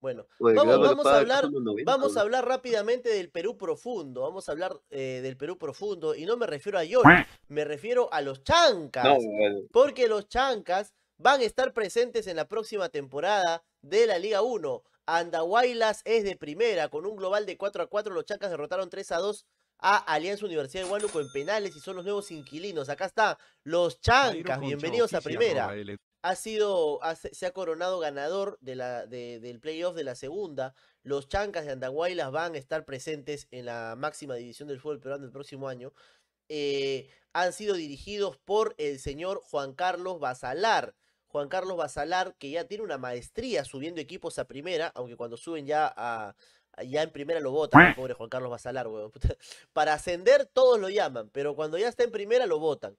Bueno, pues, vamos, a hablar, vamos, a hablar, rápidamente del Perú profundo. Vamos a hablar eh, del Perú profundo. Y no me refiero a yo, me refiero a los chancas. Porque los chancas van a estar presentes en la próxima temporada de la Liga 1. Andahuaylas es de primera. Con un global de 4 a 4, los chancas derrotaron 3 a 2 a Alianza Universidad de Huánuco en penales y son los nuevos inquilinos. Acá está, los chancas. Bienvenidos a primera ha sido, se ha coronado ganador de la, del playoff de la segunda. Los chancas de Andahuaylas van a estar presentes en la máxima división del fútbol peruano el próximo año. Eh, han sido dirigidos por el señor Juan Carlos Basalar. Juan Carlos Basalar, que ya tiene una maestría subiendo equipos a primera, aunque cuando suben ya a, ya en primera lo votan, pobre Juan Carlos Basalar, weón. Para ascender todos lo llaman, pero cuando ya está en primera lo votan.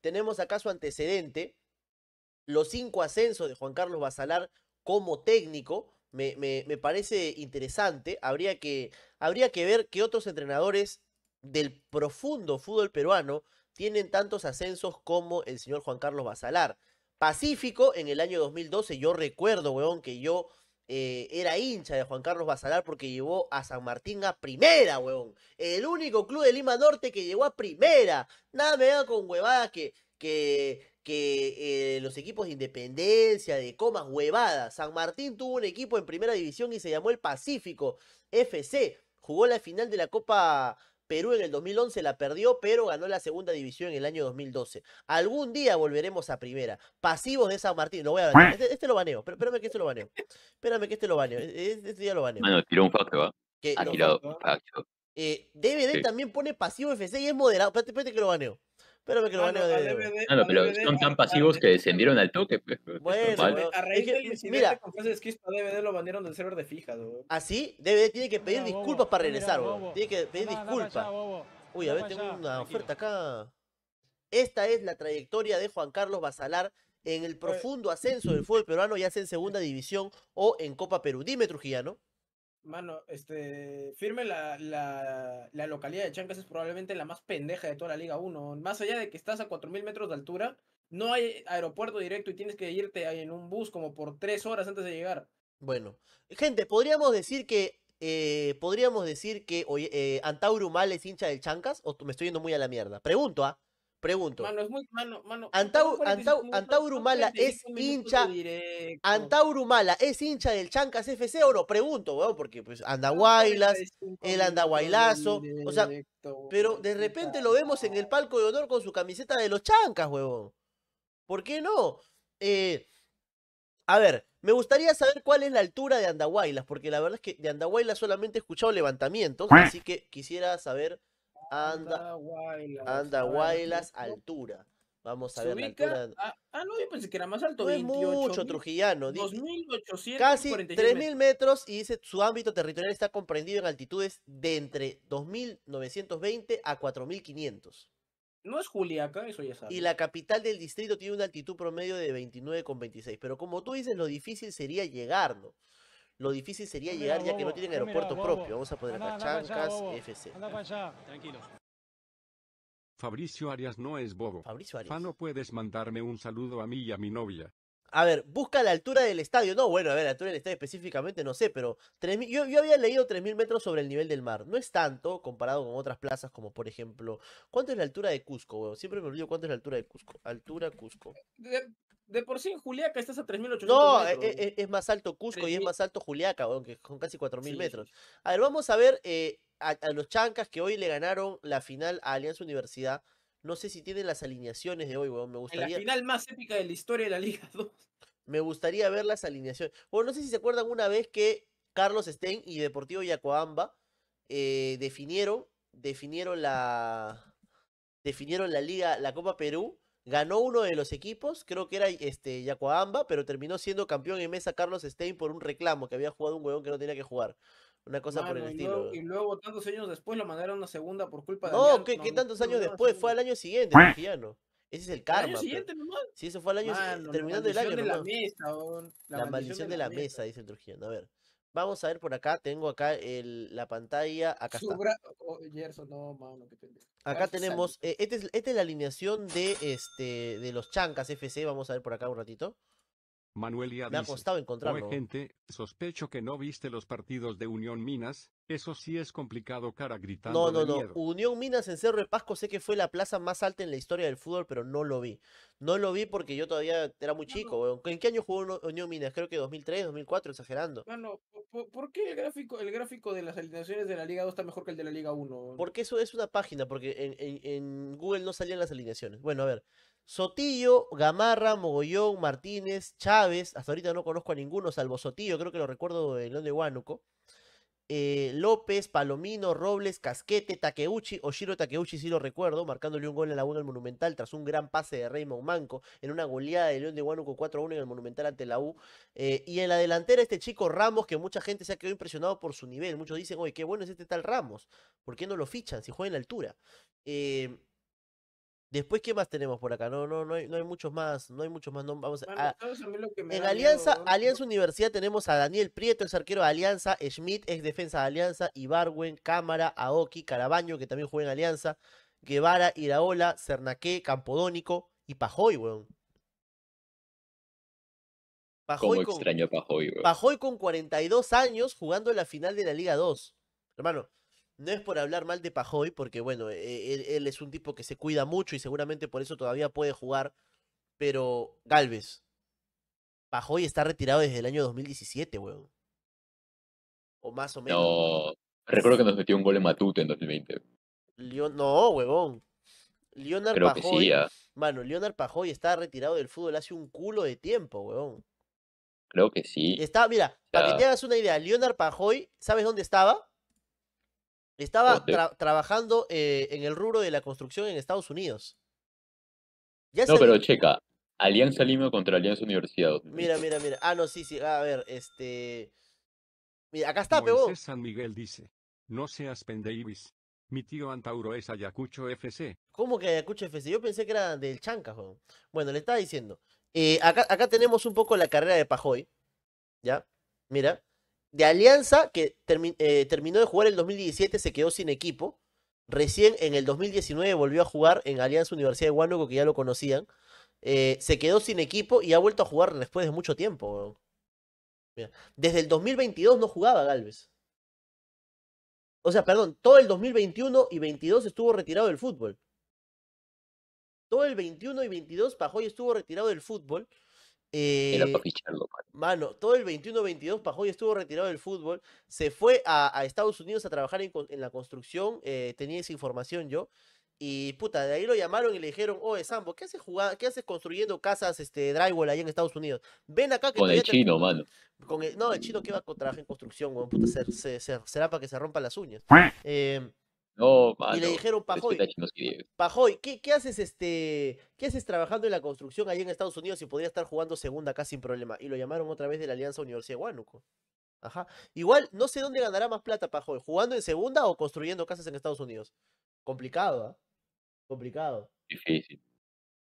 Tenemos acá su antecedente, los cinco ascensos de Juan Carlos Basalar como técnico. Me, me, parece interesante. Habría que, habría que ver qué otros entrenadores del profundo fútbol peruano tienen tantos ascensos como el señor Juan Carlos Basalar. Pacífico en el año 2012, yo recuerdo, weón, que yo eh, era hincha de Juan Carlos Basalar porque llevó a San Martín a primera, weón. El único club de Lima Norte que llegó a primera. Nada me da con huevadas que, que, eh, los equipos de Independencia, de comas huevadas. San Martín tuvo un equipo en primera división y se llamó el Pacífico FC. Jugó la final de la Copa Perú en el 2011 la perdió, pero ganó la segunda división en el año 2012. Algún día volveremos a primera. Pasivos de San Martín. Lo voy a ver este, este, lo baneo. Pero, espérame que este lo baneo. Espérame que este lo baneo. E-, e-, este, lo baneo. Bueno, tiró un facto, ¿va? ¿ah? ha tirado DVD eh, también pone pasivo FC y es moderado. Espérate, espérate que lo baneo. Pero que lo van a pero son tan pasivos que descendieron al toque. Pues, pues, pues, bueno, a raíz del incidente con frases que DVD lo mandaron del server de ¿Ah Así, DVD tiene que pedir disculpas para regresar, Tiene que pedir disculpas. Uy, a ver, tengo una oferta acá. Esta es la trayectoria de Juan Carlos Basalar en el profundo ascenso del fútbol peruano, ya sea en segunda división o en Copa Perú. Dime, Trujillano. Mano, este, firme la, la, la localidad de Chancas es probablemente la más pendeja de toda la Liga 1. Más allá de que estás a 4.000 metros de altura, no hay aeropuerto directo y tienes que irte en un bus como por 3 horas antes de llegar. Bueno, gente, podríamos decir que eh, podríamos decir que eh, Antauro Mal es hincha del Chancas o me estoy yendo muy a la mierda. Pregunto, ¿ah? Pregunto. Mano, es es hincha. mala es hincha del Chancas FC o no, pregunto, weón, porque pues Andahuaylas, el Andahuaylazo, o sea, pero de repente lo vemos en el palco de honor con su camiseta de los Chancas, huevón ¿Por qué no? Eh, a ver, me gustaría saber cuál es la altura de Andahuaylas, porque la verdad es que de Andahuaylas solamente he escuchado levantamientos, así que quisiera saber Anda, anda Guaylas, altura. Vamos a ver altura. Ah, no, yo pensé que era más alto. 28, es mucho, Trujillano. 2.800. Casi 3.000 metros y dice su ámbito territorial está comprendido en altitudes de entre 2.920 a 4.500. No es Juliaca, eso ya sabes. Y la capital del distrito tiene una altitud promedio de 29,26. Pero como tú dices, lo difícil sería llegarlo. Lo difícil sería llegar ya que no tienen aeropuerto propio. Vamos a poner a Chancas FC. Anda para allá, tranquilo. Fabricio Arias no es bobo. Fabricio Arias. No puedes mandarme un saludo a mí y a mi novia. A ver, busca la altura del estadio. No, bueno, a ver, la altura del estadio específicamente no sé, pero yo, yo, había leído 3.000 metros sobre el nivel del mar. No es tanto comparado con otras plazas como, por ejemplo, ¿cuánto es la altura de Cusco? Weón? Siempre me olvido cuánto es la altura de Cusco. Altura Cusco. Eh, de por sí en Juliaca estás a 3.800 metros. No, e, e, e, es, más alto Cusco y es más alto Juliaca, aunque con casi 4.000 metros. A ver, vamos a ver eh, a, los chancas que hoy le ganaron la final a Alianza Universidad. No sé si tienen las alineaciones de hoy, weón. Me gustaría. la final más épica de la historia de la Liga 2. Me gustaría ver las alineaciones. Bueno, no sé si se acuerdan una vez que Carlos Stein y Deportivo Yacoamba eh, definieron, definieron la. Definieron la Liga, la Copa Perú ganó uno de los equipos, creo que era este Yacoamba, pero terminó siendo campeón en mesa Carlos Stein por un reclamo que había jugado un huevón que no tenía que jugar. Una cosa por el estilo. y luego, tantos años después lo mandaron a segunda por culpa de. No, ¿qué, tantos años después? Fue al año siguiente, Trujillano Ese es el karma. ¿El pues. siguiente, Sí, eso fue al año siguiente, terminando el año. La, maldición, de, la, mesa, dice el Trujillo. A ver. Vamos a ver por acá, tengo acá la pantalla. Acá oh, no, que Acá tenemos, eh, este esta, es, la alineación de, este, de los Chancas FC, vamos a ver por acá un ratito. Manuel Me dice, ha costado encontrarlo. gente, sospecho que no viste los partidos de Unión Minas, eso sí es complicado cara gritando. No, no, no. Unión Minas en Cerro de Pasco sé que fue la plaza más alta en la historia del fútbol, pero no lo vi. No lo vi porque yo todavía era muy chico. ¿En qué año jugó Unión Minas? Creo que 2003, 2004, exagerando. Bueno, ¿por, qué el gráfico, el gráfico de las alineaciones de la Liga 2 está mejor que el de la Liga 1? Porque eso es una página, porque en Google no salían las alineaciones. Bueno, a ver. Sotillo, Gamarra, Mogollón, Martínez, Chávez, hasta ahorita no conozco a ninguno, salvo Sotillo, creo que lo recuerdo de León de Huánuco. Eh, López, Palomino, Robles, Casquete, Takeuchi, Oshiro Takeuchi sí lo recuerdo, marcándole un gol en la 1 al Monumental tras un gran pase de Raymond Manco en una goleada de León de Huánuco 4-1 en el Monumental ante la U. Eh, y en la delantera este chico Ramos, que mucha gente se ha quedado impresionado por su nivel. Muchos dicen, oye, qué bueno es este tal Ramos, ¿por qué no lo fichan si juega en la altura? Eh, Después, ¿qué más tenemos por acá? No, no, no hay, no hay muchos más, no hay muchos más. No, vamos a, en Alianza, Alianza Universidad tenemos a Daniel Prieto, el arquero de Alianza, Schmidt, es defensa de Alianza, Ibarwen, Cámara, Aoki, Carabaño, que también juega en Alianza, Guevara, Iraola, Cernaqué, Campodónico y Pajoy, weón. Pajoy extraño extraño Pajoy, weón. Pajoy con 42 años jugando la final de la Liga 2. Hermano, no es por hablar mal de Pajoy, porque bueno, e, e, él, es un tipo que se cuida mucho y seguramente por eso todavía puede jugar, pero Galvez, Pajoy está retirado desde el año 2017, weón. O más o menos. No, recuerdo que nos metió un gol en Matute en 2020. no, huevón. Leonard Creo Pajoy. Sí, ah. mano, Leonard Pajoy está retirado del fútbol hace un culo de tiempo, weón. Creo que sí. Estaba, mira, para que te hagas una idea, Leonard Pajoy, ¿sabes dónde estaba? Estaba trabajando eh, en el rubro de la construcción en Estados Unidos. no, pero checa. Alianza Lima contra Alianza Universidad. Mira, mira, mira. Ah, no, sí, sí. A ver, este. Mira, acá está, pegó. San Miguel dice: No seas pendevis. Mi tío Antauro es Ayacucho FC. ¿Cómo que Ayacucho FC? Yo pensé que era del Chanca, Bueno, le estaba diciendo. Eh, acá, acá tenemos un poco la carrera de Pajoy. ¿Ya? Mira de Alianza, que eh, terminó de jugar el 2017, se quedó sin equipo. Recién en el 2019 volvió a jugar en Alianza Universidad de Huánuco, que ya lo conocían. Eh, se quedó sin equipo y ha vuelto a jugar después de mucho tiempo. desde el 2022 no jugaba Galvez. O sea, perdón, todo el 2021 y 22 estuvo retirado del fútbol. Todo el 21 y 22 Pajoy estuvo retirado del fútbol eh, mano. todo el 21-22 Pajoy estuvo retirado del fútbol, se fue a, Estados Unidos a trabajar en, la construcción, eh, tenía esa información yo, y puta, de ahí lo llamaron y le dijeron, oh, Sambo, ¿qué haces, jugando, qué haces construyendo casas este, drywall allá en Estados Unidos? Ven acá que... Con el chino, mano. No, el chino que va a trabajar en construcción, weón, puta, será para que se rompan las uñas. Eh y le dijeron, Pajoy, Pajoy, ¿qué, ¿qué, haces este, qué haces trabajando en la construcción ahí en Estados Unidos y podría estar jugando segunda acá sin problema? Y lo llamaron otra vez de la Alianza Universidad de Huánuco. Ajá. Igual, no sé dónde ganará más plata Pajoy, ¿jugando en segunda o construyendo casas en Estados Unidos? Complicado, ¿ah? ¿eh? Complicado. Difícil.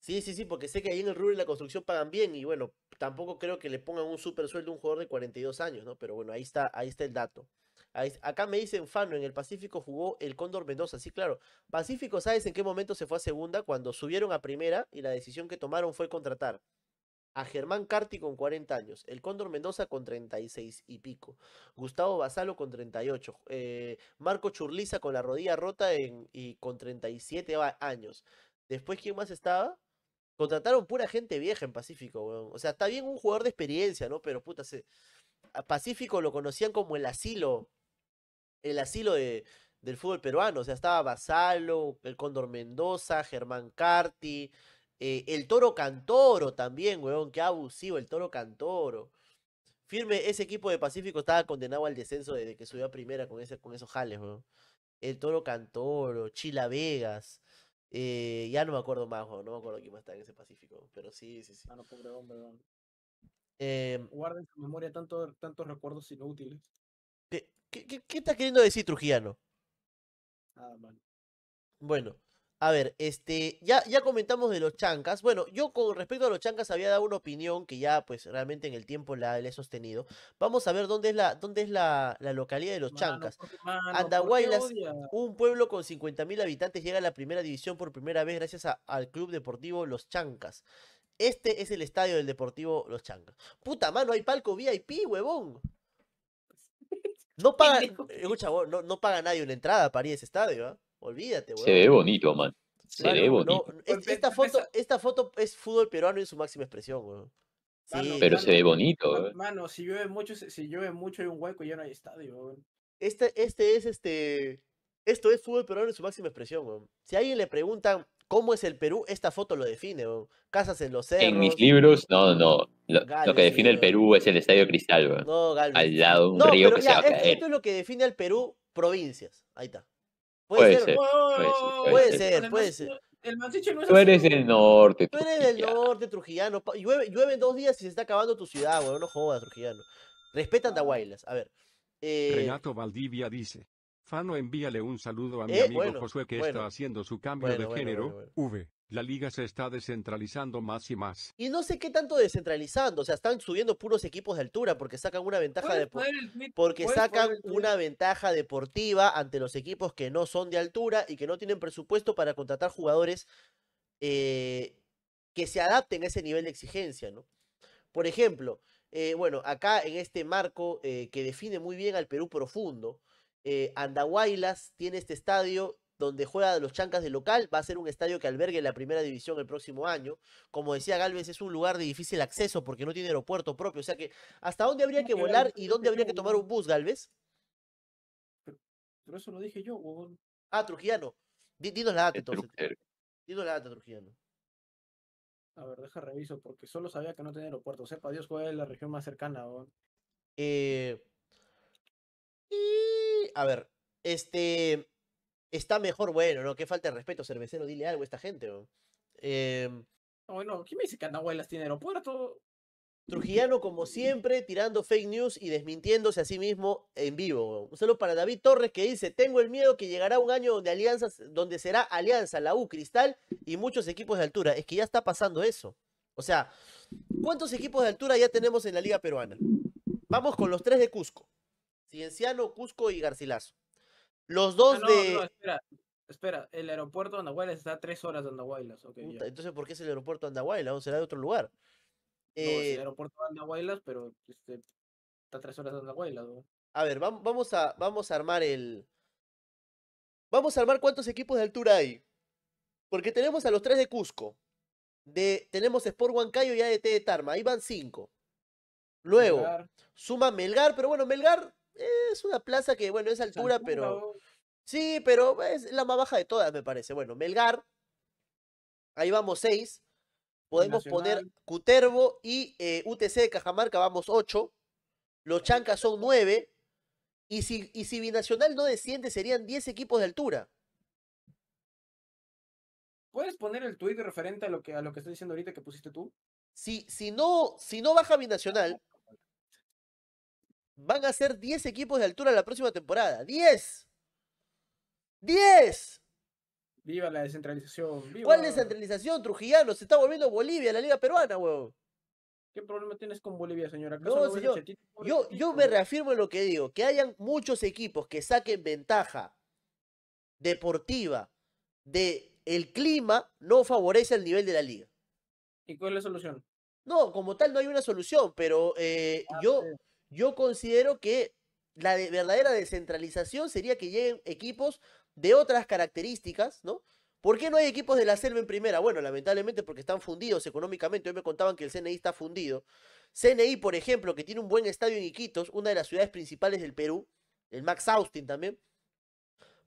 Sí, sí, sí, porque sé que ahí en el rubro la construcción pagan bien y bueno, tampoco creo que le pongan un super sueldo a un jugador de 42 años, ¿no? Pero bueno, ahí está, ahí está el dato acá me dicen Fano, en el Pacífico jugó el Cóndor Mendoza. Sí, claro. Pacífico, ¿sabes en qué momento se fue a segunda? Cuando subieron a primera y la decisión que tomaron fue contratar a Germán Carti con 40 años, el Cóndor Mendoza con 36 y pico, Gustavo Basalo con 38, eh, Marco Churliza con la rodilla rota en, y con 37 años. Después, ¿quién más estaba? Contrataron pura gente vieja en Pacífico, O sea, está bien un jugador de experiencia, ¿no? Pero puta, Pacífico lo conocían como el asilo el asilo de, del fútbol peruano. O sea, estaba Basalo, el Cóndor Mendoza, Germán Carti, eh, el Toro Cantoro también, weón, qué abusivo, el Toro Cantoro. Firme, ese equipo de Pacífico estaba condenado al descenso desde que subió a primera con, ese, con esos jales, weón. El Toro Cantoro, Chila Vegas. Eh, ya no me acuerdo más, no me acuerdo quién más está en ese Pacífico, pero sí, sí, sí. Ah, no, hombre, em, Guarden en su memoria tanto, tantos recuerdos inútiles. ¿Qué, estás queriendo decir, Trujillano? Nada, ah, Bueno, a ver, este, ya, ya comentamos de los chancas. Bueno, yo con respecto a los chancas había dado una opinión que ya, pues, realmente en el tiempo la, he sostenido. Vamos a ver dónde es la, dónde es la, la localidad de los chancas. Andahuaylas, un pueblo con 50.000 habitantes, llega a la primera división por primera vez gracias al club deportivo Los Chancas. Este es el estadio del Deportivo Los Chancas. Puta mano, hay palco VIP, huevón. No paga, nadie una entrada para ir a ese estadio, ¿ah? Olvídate, weón. Se ve bonito, man. Se ve bonito. esta, foto, esta foto es fútbol peruano en su máxima expresión, weón. pero se ve bonito, mano, si llueve mucho, si llueve mucho hay un hueco y ya no hay estadio, weón. Este, este es este. Esto es fútbol peruano en su máxima expresión, weón. Si a alguien le preguntan ¿Cómo es el Perú? Esta foto lo define. Bro. Casas en los cerros. En mis libros, no, no. Lo, que define el Perú es el Estadio Cristal. No, Galván. Al lado de un río que se va esto, a caer. Esto es lo que define al Perú, provincias. Ahí está. Puede, ser, puede ser, puede ser. El no es Tú eres del norte. Tú eres del norte, Trujillano. Llueve, dos días y se está acabando tu ciudad, weón. No jodas, Trujillano. Respetan ah. Guaylas. A ver. Eh, Renato Valdivia dice. Fano envíale un saludo a mi eh, amigo Josué que está haciendo su cambio de género, La liga se está descentralizando más y más. Y no sé qué tanto descentralizando, o sea, están subiendo puros equipos de altura porque sacan una ventaja de porque sacan una ventaja deportiva ante los equipos que no son de altura y que no tienen presupuesto para contratar jugadores eh, que se adapten a ese nivel de exigencia, ¿no? Por ejemplo, eh, bueno, acá en este marco que define muy bien al Perú profundo, eh, Andahuaylas tiene este estadio donde juega los Chancas de local, va a ser un estadio que albergue la primera división el próximo año. Como decía Galvez, es un lugar de difícil acceso porque no tiene aeropuerto propio. O sea que, ¿hasta dónde habría que volar y dónde habría que tomar un bus, Galvez? Pero, eso lo dije yo, Ah, Trujillano. Dinos la data entonces. Dinos la data, Trujillano. A ver, deja reviso, porque solo sabía que no tenía aeropuerto. O sea, para Dios cuál es la región más cercana, Eh, y, a ver, este, está mejor, bueno, ¿no? Qué falta de respeto, cervecero, dile algo a esta gente, bueno, em oh, ¿quién me dice que Anahuelas tiene aeropuerto? Trujillano, como siempre, tirando fake news y desmintiéndose a sí mismo en vivo. Un saludo para David Torres que dice: Tengo el miedo que llegará un año de alianzas, donde será Alianza, la U, Cristal y muchos equipos de altura. Es que ya está pasando eso. O sea, ¿cuántos equipos de altura ya tenemos en la Liga Peruana? Vamos con los tres de Cusco. Cienciano, Cusco y Garcilaso. Los ah, dos de. No, espera, espera, el aeropuerto de Andahuaylas está a tres horas de Andahuaylas. entonces, ¿por qué es el aeropuerto de Andahuaylas? ¿O será de otro lugar? No, el eh aeropuerto de Andahuaylas, pero este, está a tres horas de Andahuaylas. A ver, vamos a, vamos a armar el. Vamos a armar cuántos equipos de altura hay. Porque tenemos a los tres de Cusco. De, tenemos Sport Huancayo y ADT de Tarma. Ahí van cinco. Luego, suma Melgar, pero bueno, Melgar es una plaza que, bueno, es altura, pero. Sí, pero es la más baja de todas, me parece. Bueno, Melgar. Ahí vamos, seis. Podemos poner Cuterbo y eh, UTC de Cajamarca, vamos ocho. Los Chancas son nueve. Y si, y si Binacional no desciende, serían diez equipos de altura. ¿Puedes poner el tweet referente a lo que, a lo que estoy diciendo ahorita que pusiste tú? Si, si, no, si no baja Binacional, Van a ser 10 equipos de altura la próxima temporada. ¡10! ¡10! Viva la descentralización. Viva. ¿Cuál descentralización, Trujillano? Se está volviendo Bolivia, la Liga Peruana, huevo. ¿Qué problema tienes con Bolivia, señora? Yo, yo me reafirmo en lo que digo. Que hayan muchos equipos que saquen ventaja deportiva de el clima no favorece el nivel de la liga. ¿Y cuál es la solución? No, como tal no hay una solución, pero eh, ah, yo, yo considero que la verdadera descentralización sería que lleguen equipos de otras características, ¿no? ¿Por qué no hay equipos de la selva en primera? Bueno, lamentablemente porque están fundidos económicamente. Hoy me contaban que el CNI está fundido. CNI, por ejemplo, que tiene un buen estadio en Iquitos, una de las ciudades principales del Perú, el Max Austin también,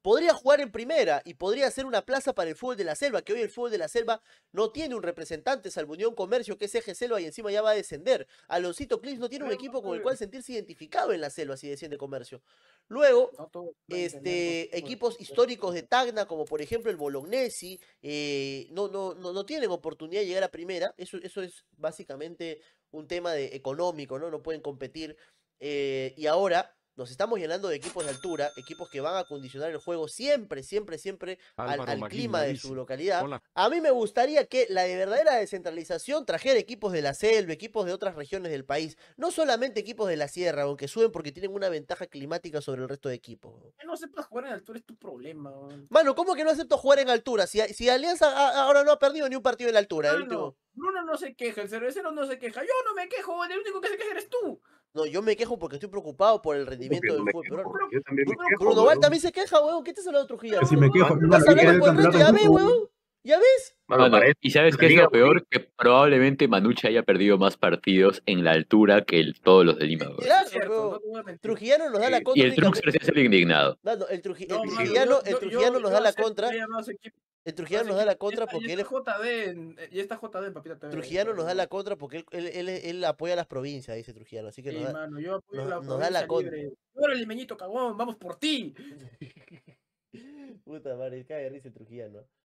podría jugar en primera y podría ser una plaza para el fútbol de la selva, que hoy el fútbol de la selva no tiene un representante, salvo Unión Comercio, que es eje selva y encima ya va a descender. Aloncito Clips no tiene un equipo con el cual sentirse identificado en la selva si desciende comercio. Luego, este, equipos históricos de Tacna, como por ejemplo el Bolognesi, eh, no, no, no, no, tienen oportunidad de llegar a primera. Eso, eso es básicamente un tema de económico, ¿no? No pueden competir. Eh, y ahora nos estamos llenando de equipos de altura, equipos que van a condicionar el juego siempre, siempre, siempre al, clima de su localidad. A mí me gustaría que la de verdadera descentralización trajera equipos de la selva, equipos de otras regiones del país, no solamente equipos de la sierra, aunque suben porque tienen una ventaja climática sobre el resto de equipos. No aceptas jugar en altura, es tu problema. Man. Mano, ¿cómo que no acepto jugar en altura? Si, si Alianza ahora no ha perdido ni un partido en altura. Bruno no, no, no se queja, el cervecero no se queja, yo no me quejo, el único que se queja eres tú. No, yo me quejo porque estoy preocupado por el rendimiento del fútbol Yo también me quejo, Bruno también se queja, weón. ¿Qué te hablando de Trujillo? si me quejo, no, me quejo. el ya ves, ¿Ya ves? y sabes qué es lo peor, que probablemente Manucha haya perdido más partidos en la altura que todos los de Lima. Claro, Trujillano nos da la contra. Y el Trux se el indignado. No, no, el, Trujillano, el Trujillano nos da la contra. El Trujillano nos da la contra porque él es. JD, y esta JD, papita también. Trujillano nos da la contra porque él, apoya a las provincias, dice Trujillano. Así que sí, nos, mano, yo apoyo la nos da la contra. cagón, vamos por ti. Puta madre, cae risa el Trujillano.